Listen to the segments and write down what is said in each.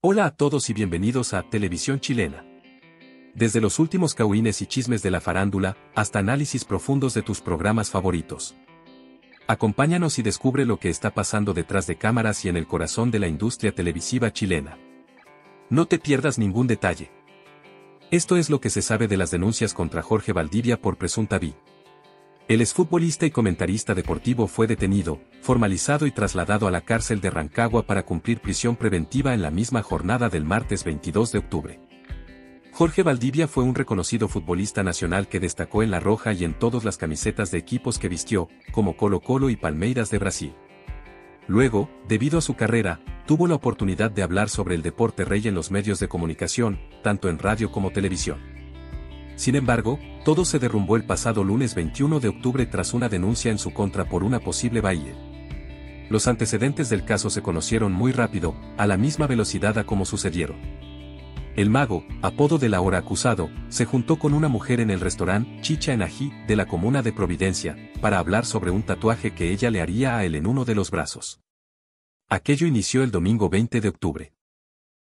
Hola a todos y bienvenidos a Televisión Chilena. Desde los últimos cahuines y chismes de la farándula, hasta análisis profundos de tus programas favoritos. Acompáñanos y descubre lo que está pasando detrás de cámaras y en el corazón de la industria televisiva chilena. No te pierdas ningún detalle. Esto es lo que se sabe de las denuncias contra Jorge Valdivia por presunta vi. El exfutbolista y comentarista deportivo fue detenido, formalizado y trasladado a la cárcel de Rancagua para cumplir prisión preventiva en la misma jornada del martes 22 de octubre. Jorge Valdivia fue un reconocido futbolista nacional que destacó en La Roja y en todas las camisetas de equipos que vistió, como Colo Colo y Palmeiras de Brasil. Luego, debido a su carrera, tuvo la oportunidad de hablar sobre el deporte rey en los medios de comunicación, tanto en radio como televisión. Sin embargo, todo se derrumbó el pasado lunes 21 de octubre tras una denuncia en su contra por una posible baile. Los antecedentes del caso se conocieron muy rápido, a la misma velocidad a como sucedieron. El mago, apodo de la hora acusado, se juntó con una mujer en el restaurante Chicha en Ají de la comuna de Providencia, para hablar sobre un tatuaje que ella le haría a él en uno de los brazos. Aquello inició el domingo 20 de octubre.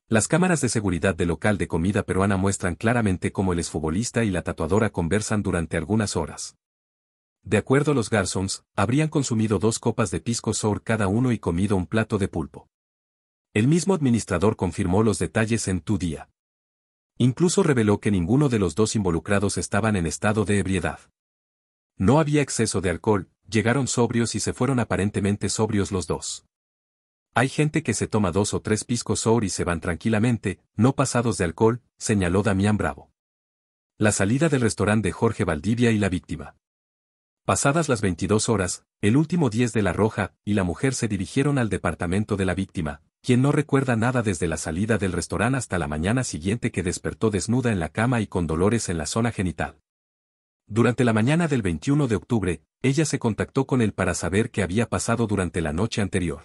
Las cámaras de seguridad del local de comida peruana muestran claramente cómo el exfutbolista y la tatuadora conversan durante algunas horas. De acuerdo a los Garsons, habrían consumido dos copas de pisco sour cada uno y comido un plato de pulpo. El mismo administrador confirmó los detalles en tu día. Incluso reveló que ninguno de los dos involucrados estaban en estado de ebriedad. No había exceso de alcohol, llegaron sobrios y se fueron aparentemente sobrios los dos. Hay gente que se toma dos o tres piscos sour y se van tranquilamente, no pasados de alcohol, señaló Damián Bravo. La salida del restaurante de Jorge Valdivia y la víctima. Pasadas las 22 horas, el último 10 de La Roja y la mujer se dirigieron al departamento de la víctima, quien no recuerda nada desde la salida del restaurante hasta la mañana siguiente que despertó desnuda en la cama y con dolores en la zona genital. Durante la mañana del 21 de octubre, ella se contactó con él para saber qué había pasado durante la noche anterior.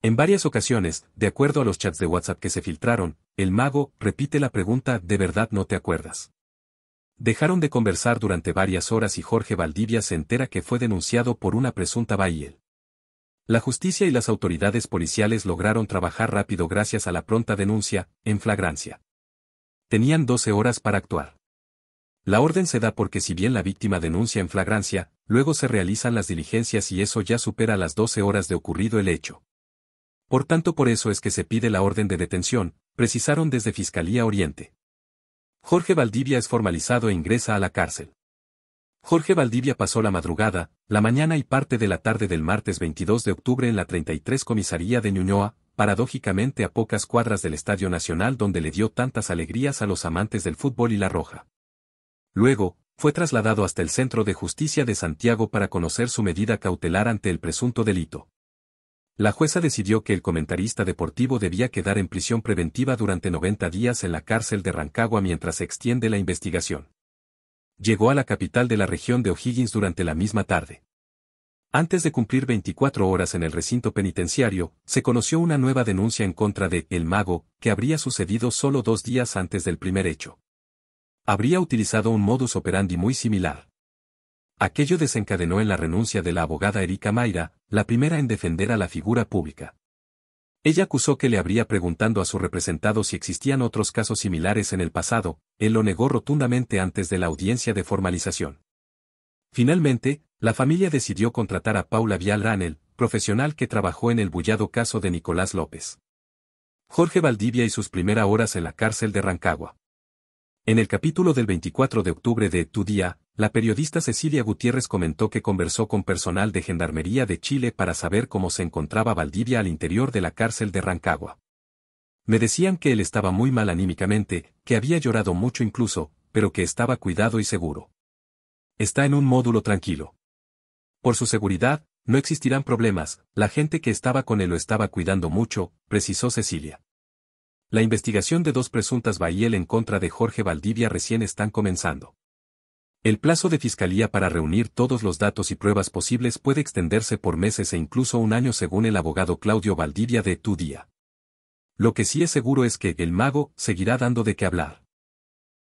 En varias ocasiones, de acuerdo a los chats de WhatsApp que se filtraron, el mago repite la pregunta ¿de verdad no te acuerdas? Dejaron de conversar durante varias horas y Jorge Valdivia se entera que fue denunciado por una presunta Bayel. La justicia y las autoridades policiales lograron trabajar rápido gracias a la pronta denuncia, en flagrancia. Tenían 12 horas para actuar. La orden se da porque si bien la víctima denuncia en flagrancia, luego se realizan las diligencias y eso ya supera las 12 horas de ocurrido el hecho. Por tanto por eso es que se pide la orden de detención, precisaron desde Fiscalía Oriente. Jorge Valdivia es formalizado e ingresa a la cárcel. Jorge Valdivia pasó la madrugada, la mañana y parte de la tarde del martes 22 de octubre en la 33 Comisaría de Ñuñoa, paradójicamente a pocas cuadras del Estadio Nacional donde le dio tantas alegrías a los amantes del fútbol y la roja. Luego, fue trasladado hasta el Centro de Justicia de Santiago para conocer su medida cautelar ante el presunto delito. La jueza decidió que el comentarista deportivo debía quedar en prisión preventiva durante 90 días en la cárcel de Rancagua mientras se extiende la investigación. Llegó a la capital de la región de O'Higgins durante la misma tarde. Antes de cumplir 24 horas en el recinto penitenciario, se conoció una nueva denuncia en contra de El Mago, que habría sucedido solo dos días antes del primer hecho. Habría utilizado un modus operandi muy similar. Aquello desencadenó en la renuncia de la abogada Erika Mayra, la primera en defender a la figura pública. Ella acusó que le habría preguntando a su representado si existían otros casos similares en el pasado, él lo negó rotundamente antes de la audiencia de formalización. Finalmente, la familia decidió contratar a Paula Vial Ranel, profesional que trabajó en el bullado caso de Nicolás López. Jorge Valdivia y sus primeras horas en la cárcel de Rancagua. En el capítulo del 24 de octubre de Tu Día, la periodista Cecilia Gutiérrez comentó que conversó con personal de Gendarmería de Chile para saber cómo se encontraba Valdivia al interior de la cárcel de Rancagua. Me decían que él estaba muy mal anímicamente, que había llorado mucho incluso, pero que estaba cuidado y seguro. Está en un módulo tranquilo. Por su seguridad, no existirán problemas, la gente que estaba con él lo estaba cuidando mucho, precisó Cecilia. La investigación de dos presuntas Bahiel en contra de Jorge Valdivia recién están comenzando. El plazo de fiscalía para reunir todos los datos y pruebas posibles puede extenderse por meses e incluso un año según el abogado Claudio Valdivia de Tu Día. Lo que sí es seguro es que el mago seguirá dando de qué hablar.